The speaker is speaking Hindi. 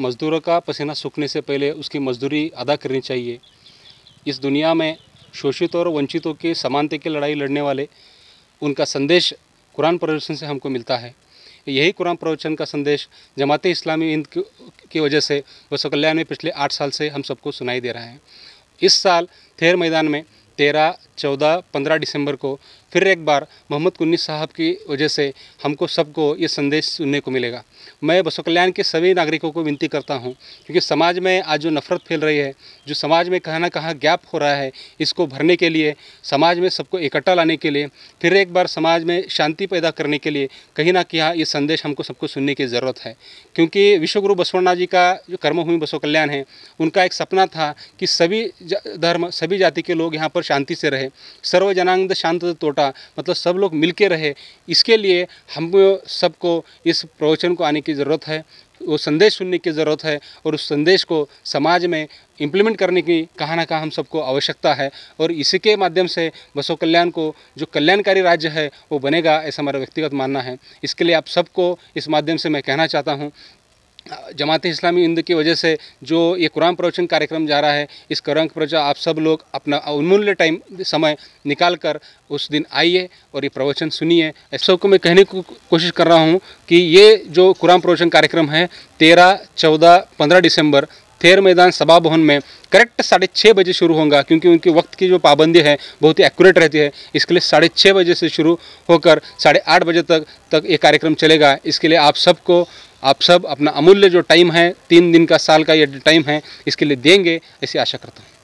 मज़दूरों का पसीना सूखने से पहले उसकी मजदूरी अदा करनी चाहिए इस दुनिया में शोषित और वंचितों की समानता की लड़ाई लड़ने वाले उनका संदेश कुरान प्रवचन से हमको मिलता है यही कुरान प्रवचन का संदेश जमात इस्लामी हिंद की वजह से वसकल्याण में पिछले आठ साल से हम सबको सुनाई दे रहा है इस साल थेर मैदान में तेरह चौदह पंद्रह दिसंबर को फिर एक बार मोहम्मद कुन्नी साहब की वजह से हमको सबको ये संदेश सुनने को मिलेगा मैं बसो कल्याण के सभी नागरिकों को विनती करता हूँ क्योंकि समाज में आज जो नफरत फैल रही है जो समाज में कहाँ ना कहाँ गैप हो रहा है इसको भरने के लिए समाज में सबको इकट्ठा लाने के लिए फिर एक बार समाज में शांति पैदा करने के लिए कहीं ना कहीं ये संदेश हमको सबको सुनने की ज़रूरत है क्योंकि विश्वगुरु बसवनाथ जी का जो कर्मभूमि बसो कल्याण है उनका एक सपना था कि सभी धर्म सभी जाति के लोग यहाँ पर शांति से रहे सर्वजनांग शांत तोटा मतलब सब लोग मिल के रहे इसके लिए हम सबको इस प्रवचन को आने की ज़रूरत है वो संदेश सुनने की ज़रूरत है और उस संदेश को समाज में इम्प्लीमेंट करने की कहाँ ना कहाँ हम सबको आवश्यकता है और इसी के माध्यम से बसो कल्याण को जो कल्याणकारी राज्य है वो बनेगा ऐसा हमारा व्यक्तिगत मानना है इसके लिए आप सबको इस माध्यम से मैं कहना चाहता हूँ जमात इस्लामी हिंद की वजह से जो ये कुरान प्रवचन कार्यक्रम जा रहा है इस कुरान प्रवचन आप सब लोग अपना उन्मूल्य टाइम समय निकाल कर उस दिन आइए और ये प्रवचन सुनिए सबको मैं कहने की कोशिश कर रहा हूँ कि ये जो कुरान प्रवचन कार्यक्रम है तेरह चौदह पंद्रह दिसंबर थेर मैदान सभा भवन में करेक्ट साढ़े छः बजे शुरू होगा क्योंकि उनके वक्त की जो पाबंदी है बहुत ही एक्यूरेट रहती है इसके लिए साढ़े छः बजे से शुरू होकर साढ़े आठ बजे तक तक ये कार्यक्रम चलेगा इसके लिए आप सबको आप सब अपना अमूल्य जो टाइम है तीन दिन का साल का ये टाइम है इसके लिए देंगे ऐसी आशा करता हूँ